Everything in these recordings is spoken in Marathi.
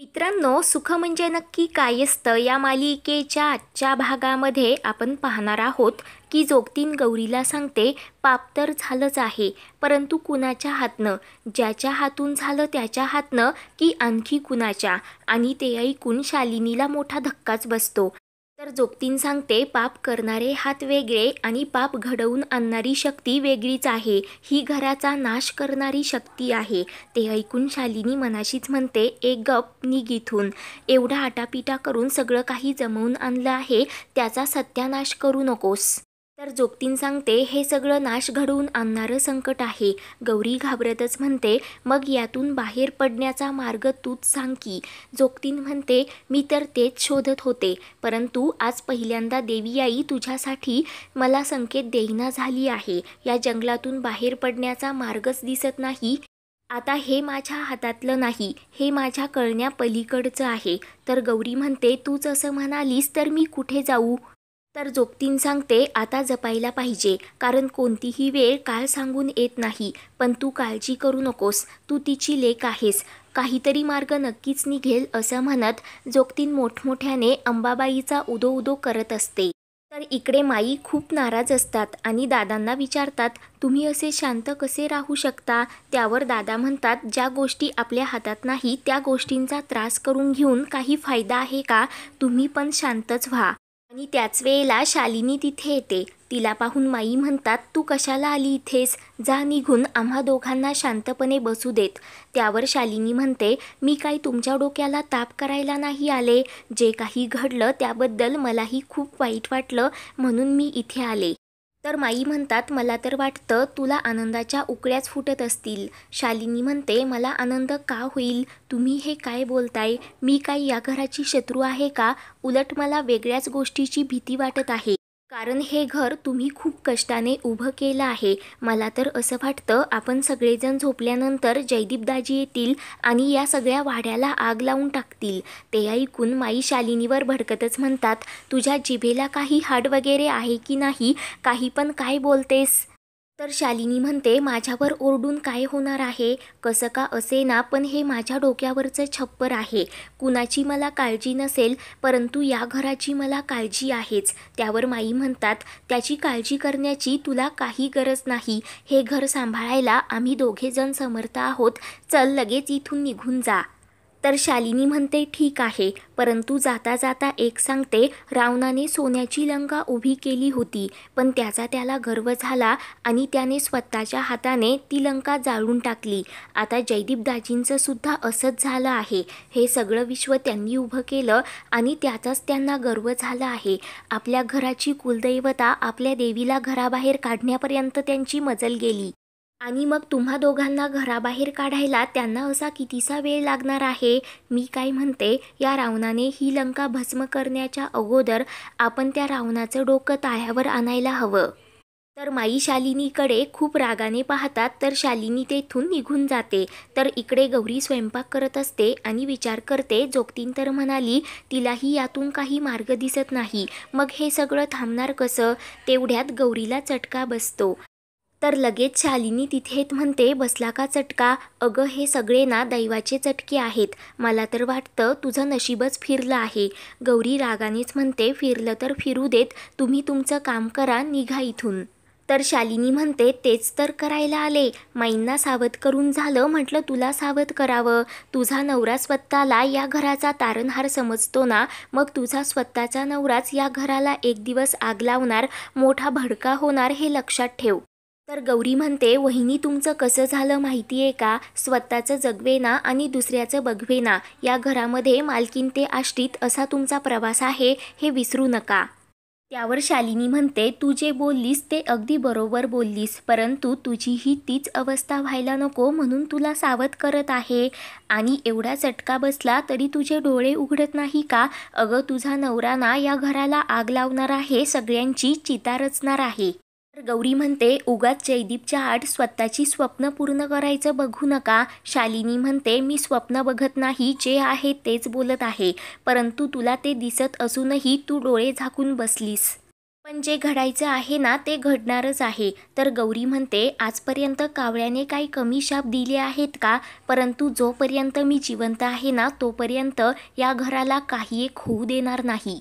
मित्रांनो सुख म्हणजे नक्की काय असतं या मालिकेच्या आजच्या भागामध्ये आपण पाहणार आहोत की जोगतीन गौरीला सांगते पाप तर झालंच आहे परंतु कुणाच्या हातनं ज्याच्या हातून झालं त्याच्या हातनं की आणखी कुणाच्या आणि ते ऐकून शालिनीला मोठा धक्काच बसतो तर जोगतीन सांगते पाप करणारे हात वेगळे आणि पाप घडवून आणणारी शक्ती वेगळीच आहे ही घराचा नाश करणारी शक्ती आहे ते ऐकून शालिनी मनाशीच म्हणते एक गप निगीथून एवढा आटापिटा करून सगळं काही जमवून आणलं आहे त्याचा सत्यानाश करू नकोस तर जोगतीन सांगते हे सगळं नाश घडवून आणणारं संकट आहे गौरी घाबरतच म्हणते मग यातून बाहेर पडण्याचा मार्ग तूच सांग की जोगतीन म्हणते मी तर तेच शोधत होते परंतु आज पहिल्यांदा देवी आई तुझ्यासाठी मला संकेत देईना झाली आहे या जंगलातून बाहेर पडण्याचा मार्गच दिसत नाही आता हे माझ्या हातातलं नाही हे माझ्या कळण्यापलीकडचं आहे तर गौरी म्हणते तूच असं म्हणालीस तर मी कुठे जाऊ तर जोगतीन सांगते आता जपायला पाहिजे कारण कोणतीही वेळ काल सांगून येत नाही पण तू काळजी करू नकोस तू तिची लेख आहेस काहीतरी मार्ग नक्कीच निघेल असं म्हणत जोगतीन मोठमोठ्याने अंबाबाईचा उदो उदो करत असते तर इकडे माई खूप नाराज असतात आणि दादांना विचारतात तुम्ही असे शांत कसे राहू शकता त्यावर दादा म्हणतात ज्या गोष्टी आपल्या हातात नाही त्या गोष्टींचा त्रास करून घेऊन काही फायदा आहे का तुम्ही पण शांतच व्हा आणि त्याच वेळेला शालिनी तिथे येते तिला पाहून माई म्हणतात तू कशाला आली इथेस, जा निघून आम्हा दोघांना शांतपणे बसू देत त्यावर शालिनी म्हणते मी काही तुमच्या डोक्याला ताप करायला नाही आले जे काही घडलं त्याबद्दल मलाही खूप वाईट वाटलं म्हणून मी इथे आले तर माई म्हणतात मला तर वाटतं तुला आनंदाच्या उकड्याच फुटत असतील शालिनी म्हणते मला आनंद का होईल तुम्ही हे काय बोलताय मी काय या घराची शत्रू आहे का उलट मला वेगळ्याच गोष्टीची भीती वाटत आहे कारण हे घर तुम्ही खूप कष्टाने उभं केलं आहे मला तर असं वाटतं आपण सगळेजण झोपल्यानंतर जयदीपदाजी येतील आणि या सगळ्या वाड्याला आग लावून टाकतील ते ऐकून माई शालिनीवर भडकतच म्हणतात तुझ्या जिभेला काही हाड वगैरे आहे की नाही काही पण काय बोलतेस तर शालिनी म्हणते माझ्यावर ओरडून काय होणार आहे कसं का असे ना पण हे माझ्या डोक्यावरचं छप्पर आहे कुणाची मला काळजी नसेल परंतु या घराची मला काळजी आहेच त्यावर माई म्हणतात त्याची काळजी करण्याची तुला काही गरज नाही हे घर सांभाळायला आम्ही दोघेजण समर्थ आहोत चल लगेच इथून निघून जा तर शालिनी म्हणते ठीक आहे परंतु जाता जाता एक सांगते रावणाने सोन्याची लंका उभी केली होती पण त्याचा त्याला गर्व झाला आणि त्याने स्वतःच्या हाताने ती लंका जाळून टाकली आता जयदीप दाजींचं सुद्धा असंच झालं आहे हे सगळं विश्व त्यांनी उभं केलं आणि त्याचाच त्यांना गर्व झाला आहे आपल्या घराची कुलदैवता आपल्या देवीला घराबाहेर काढण्यापर्यंत त्यांची मजल गेली आणि मग तुम्हा दोघांना घराबाहेर काढायला त्यांना असा कितीसा वेळ लागणार आहे मी काय म्हणते या रावणाने ही लंका भस्म करण्याच्या अगोदर आपण त्या रावणाचं डोकं ताळ्यावर आणायला हवं तर माई शालिनीकडे खूप रागाने पाहतात तर शालिनी तेथून निघून जाते तर इकडे गौरी स्वयंपाक करत असते आणि विचार करते जोगतीन तर म्हणाली तिलाही यातून काही मार्ग दिसत नाही मग हे सगळं थांबणार कसं तेवढ्यात गौरीला चटका बसतो तर लगेच शालिनी तिथेच म्हणते बसला का चटका अगं हे सगळे ना दैवाचे चटके आहेत मला तर वाटतं तुझं नशीबच फिरलं आहे गौरी रागानेच म्हणते फिरलं तर फिरू देत तुम्ही तुमचं काम करा निघा इथून तर शालिनी म्हणते तेच तर करायला आले माईंना सावध करून झालं म्हटलं तुला सावध करावं तुझा नवरा स्वतःला या घराचा तारणहार समजतो ना मग तुझा स्वतःचा नवराच या घराला एक दिवस आग लावणार मोठा भडका होणार हे लक्षात ठेव तर गौरी म्हणते वहिनी तुमचं कसं झालं माहिती आहे का स्वतःचं जगवेना आणि दुसऱ्याचं बघवेना या घरामध्ये मालकीन ते आष्टीत असा तुमचा प्रवास आहे हे विसरू नका त्यावर शालिनी म्हणते तू जे बोललीस ते अगदी बरोबर बोललीस परंतु तुझीही तीच अवस्था व्हायला नको म्हणून तुला सावध करत आहे आणि एवढा चटका बसला तरी तुझे डोळे उघडत नाही का अगं तुझा नवरा ना या घराला आग लावणार आहे सगळ्यांची चिता रचणार आहे तर गौरी म्हणते उगाच जयदीपच्या आड स्वतःची स्वप्न पूर्ण करायचं बघू नका शालिनी म्हणते मी स्वप्न बघत नाही जे आहे तेच बोलत आहे परंतु तुला ते दिसत असूनही तू डोळे झाकून बसलीस पण जे घडायचं आहे ना ते घडणारच आहे तर गौरी म्हणते आजपर्यंत कावळ्याने काही कमी शाप दिले आहेत का परंतु जोपर्यंत मी जिवंत आहे ना तोपर्यंत या घराला काही एक होऊ देणार नाही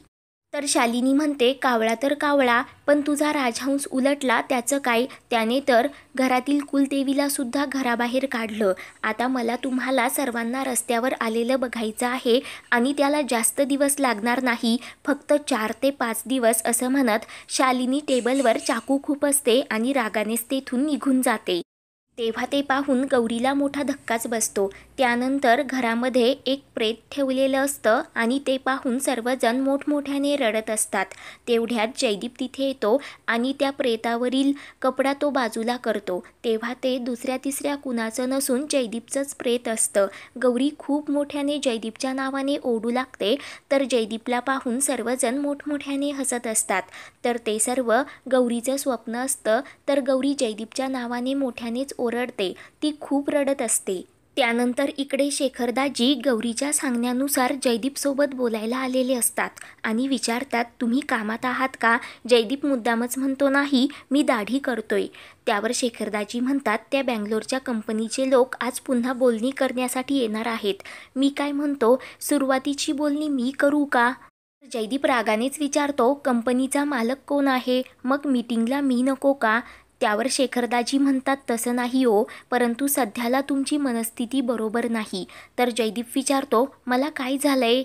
तर शालिनी म्हणते कावळा तर कावळा पण तुझा राजहंस उलटला त्याचं काय त्याने तर घरातील कुलदेवीला सुद्धा घराबाहेर काढलं आता मला तुम्हाला सर्वांना रस्त्यावर आलेलं बघायचं आहे आणि त्याला जास्त दिवस लागणार नाही फक्त चार ते पाच दिवस असं म्हणत शालिनी टेबलवर चाकू खूप असते आणि रागानेच तेथून निघून जाते तेव्हा ते पाहून गौरीला मोठा धक्काच बसतो त्यानंतर घरामध्ये एक प्रेत ठेवलेलं असतं आणि ते पाहून सर्वजण मोठमोठ्याने रडत असतात तेवढ्यात जयदीप तिथे येतो आणि त्या प्रेतावरील कपडा तो बाजूला करतो तेव्हा ते दुसऱ्या तिसऱ्या कुणाचं नसून जयदीपचंच प्रेत असतं गौरी खूप मोठ्याने जयदीपच्या नावाने ओढू लागते तर जयदीपला पाहून सर्वजण मोठमोठ्याने हसत असतात तर ते सर्व गौरीचं स्वप्न असतं तर गौरी जयदीपच्या नावाने मोठ्यानेच ओरडते ती खूप रडत असते त्यानंतर इकडे शेखरदाजी गौरीच्या सांगण्यानुसार जयदीपसोबत बोलायला आलेले असतात आणि विचारतात तुम्ही कामात आहात का जयदीप मुद्दामच म्हणतो नाही मी दाढी करतोय त्यावर शेखरदाजी म्हणतात त्या बँगलोरच्या कंपनीचे लोक आज पुन्हा बोलणी करण्यासाठी येणार आहेत मी काय म्हणतो सुरुवातीची बोलणी मी करू का जयदीप रागानेच विचारतो कंपनीचा मालक कोण आहे मग मीटिंगला मी नको का त्यावर शेखरदाजी म्हणतात तसं नाही हो परंतु सध्याला तुमची मनस्थिती बरोबर नाही तर जयदीप विचारतो मला काय झालंय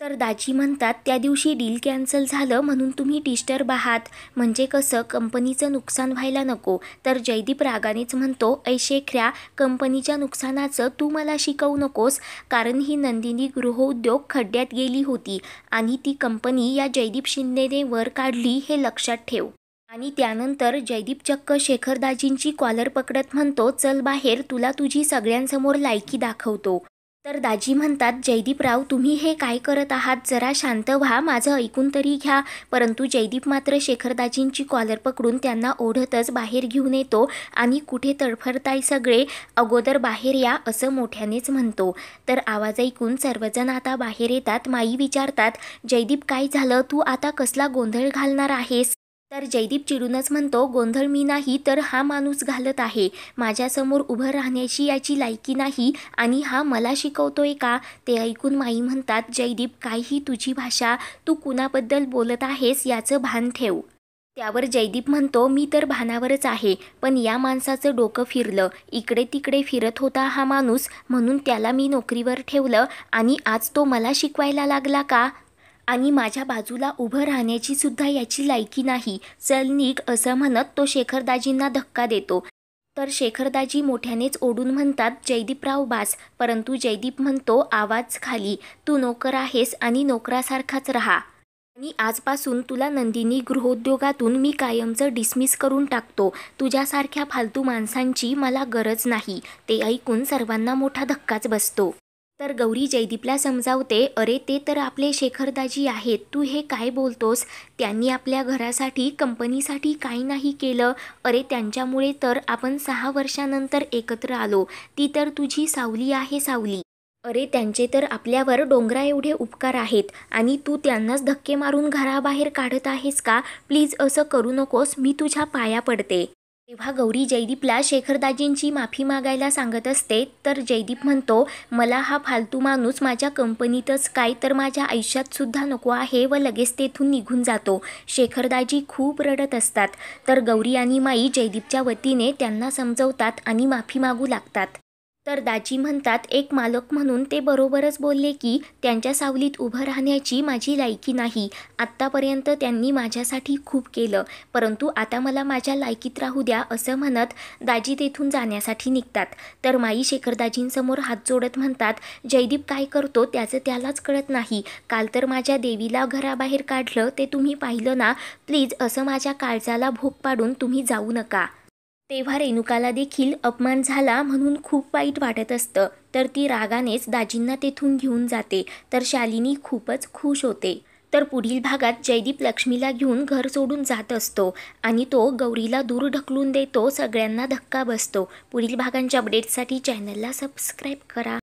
तर दाजी म्हणतात त्या दिवशी डील कॅन्सल झालं म्हणून तुम्ही डिस्टर्ब आहात म्हणजे कसं कंपनीचं नुकसान व्हायला नको तर जयदीप रागानेच म्हणतो ऐशेख्र्या कंपनीच्या नुकसानाचं तू मला शिकवू नकोस कारण ही नंदिनी गृहउद्योग खड्ड्यात गेली होती आणि ती कंपनी या जयदीप शिंदेने वर काढली हे लक्षात ठेव आणि त्यानंतर जयदीप चक्क शेखरदाजींची कॉलर पकडत म्हणतो चल बाहेर तुला तुझी सगळ्यांसमोर लायकी दाखवतो तर दाजी म्हणतात जयदीपराव तुम्ही हे काय करत आहात जरा शांत व्हा माझं ऐकून तरी घ्या परंतु जयदीप मात्र शेखरदाजींची कॉलर पकडून त्यांना ओढतच बाहेर घेऊन येतो आणि कुठे तडफडताय सगळे अगोदर बाहेर या असं मोठ्यानेच म्हणतो तर आवाज ऐकून सर्वजण आता बाहेर येतात माई विचारतात जयदीप काय झालं तू आता कसला गोंधळ घालणार आहेस तर जयदीप चिडूनच म्हणतो गोंधळ मी नाही तर हा माणूस घालत आहे माझ्यासमोर उभं राहण्याची याची लायकी नाही आणि हा मला शिकवतोय का ते ऐकून माई म्हणतात जयदीप काहीही तुझी भाषा तू कुणाबद्दल बोलत आहेस याचं भान ठेव त्यावर जयदीप म्हणतो मी तर भानावरच आहे पण या माणसाचं डोकं फिरलं इकडे तिकडे फिरत होता हा माणूस म्हणून त्याला मी नोकरीवर ठेवलं आणि आज तो मला शिकवायला लागला का आणि माझ्या बाजूला उभं राहण्याची सुद्धा याची लायकी नाही चल निघ असं म्हणत तो शेखरदाजींना धक्का देतो तर शेखरदाजी मोठ्यानेच ओढून म्हणतात जयदीपराव बास परंतु जयदीप म्हणतो आवाज खाली तू नोकर आहेस आणि नोकरासारखाच राहा आणि आजपासून तुला नंदिनी गृहोद्योगातून मी कायमचं डिसमिस करून टाकतो तुझ्यासारख्या फालतू माणसांची मला गरज नाही ते ऐकून सर्वांना मोठा धक्काच बसतो तर गौरी जयदीपला समजावते अरे ते तर आपले शेखरदाजी आहेत तू हे काय बोलतोस त्यांनी आपल्या घरासाठी कंपनीसाठी काही नाही केलं अरे त्यांच्यामुळे तर आपण सहा वर्षानंतर एकत्र आलो ती तर तुझी सावली आहे सावली अरे त्यांचे तर आपल्यावर डोंगरा एवढे उपकार आहेत आणि तू त्यांनाच धक्के मारून घराबाहेर काढत आहेस का प्लीज असं करू नकोस मी तुझ्या पाया पडते तेव्हा गौरी जयदीपला शेखरदाजींची माफी मागायला सांगत असते तर जयदीप म्हणतो मला हा फालतू माणूस माझ्या कंपनीतच काय तर माझ्या आयुष्यातसुद्धा नको आहे व लगेच तेथून निघून जातो शेखरदाजी खूप रडत असतात तर गौरी आणि माई जयदीपच्या वतीने त्यांना समजवतात आणि माफी मागू लागतात तर दाजी म्हणतात एक मालक म्हणून ते बरोबरच बोलले की त्यांच्या सावलीत उभं राहण्याची माझी लायकी नाही आत्तापर्यंत त्यांनी माझ्यासाठी खूप केलं परंतु आता मला माझ्या लायकीत राहू द्या असं म्हणत दाजी तेथून जाण्यासाठी निघतात तर माई शेखरदाजींसमोर हात जोडत म्हणतात जयदीप काय करतो त्याचं त्यालाच कळत नाही काल तर माझ्या देवीला घराबाहेर काढलं ते तुम्ही पाहिलं ना प्लीज असं माझ्या काळजाला भोग पाडून तुम्ही जाऊ नका तेव्हा रेणुकाला देखील अपमान झाला म्हणून खूप वाईट वाटत असतं तर ती रागानेच दाजींना तेथून घेऊन जाते तर शालिनी खूपच खुश होते तर पुढील भागात जयदीप लक्ष्मीला घेऊन घर सोडून जात असतो आणि तो गौरीला दूर ढकलून देतो सगळ्यांना धक्का बसतो पुढील भागांच्या अपडेटसाठी चॅनलला सबस्क्राईब करा